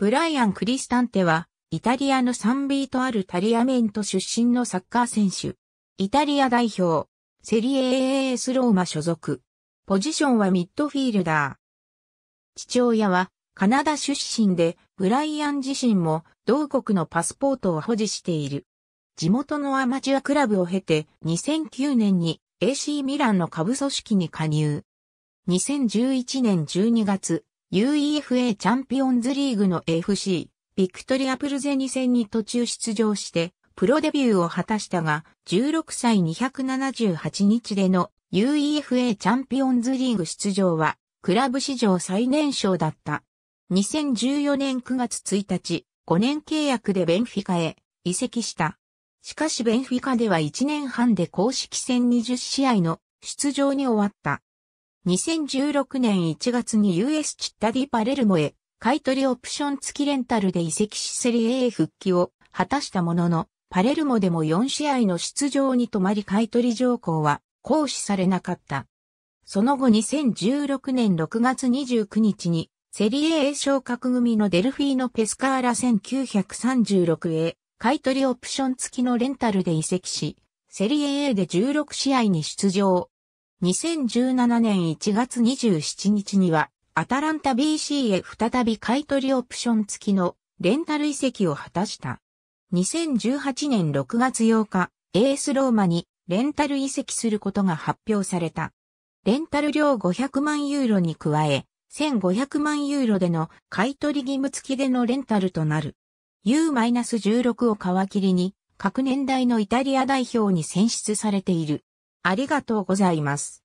ブライアン・クリスタンテは、イタリアのサンビートあるタリアメント出身のサッカー選手。イタリア代表、セリエ AS ローマ所属。ポジションはミッドフィールダー。父親はカナダ出身で、ブライアン自身も同国のパスポートを保持している。地元のアマチュアクラブを経て2009年に AC ミランの下部組織に加入。2011年12月、UEFA チャンピオンズリーグの FC、ビクトリアプルゼニ戦に途中出場して、プロデビューを果たしたが、16歳278日での UEFA チャンピオンズリーグ出場は、クラブ史上最年少だった。2014年9月1日、5年契約でベンフィカへ移籍した。しかしベンフィカでは1年半で公式戦20試合の出場に終わった。2016年1月に US チッタディパレルモへ買取オプション付きレンタルで移籍しセリエへ復帰を果たしたものの、パレルモでも4試合の出場に止まり買取条項は行使されなかった。その後2016年6月29日にセリエ A 昇格組のデルフィーノ・ペスカーラ 1936A 買取オプション付きのレンタルで移籍し、セリエ A で16試合に出場、2017年1月27日には、アタランタ BC へ再び買取オプション付きのレンタル移籍を果たした。2018年6月8日、エースローマにレンタル移籍することが発表された。レンタル料500万ユーロに加え、1500万ユーロでの買取義務付きでのレンタルとなる。U-16 を皮切りに、各年代のイタリア代表に選出されている。ありがとうございます。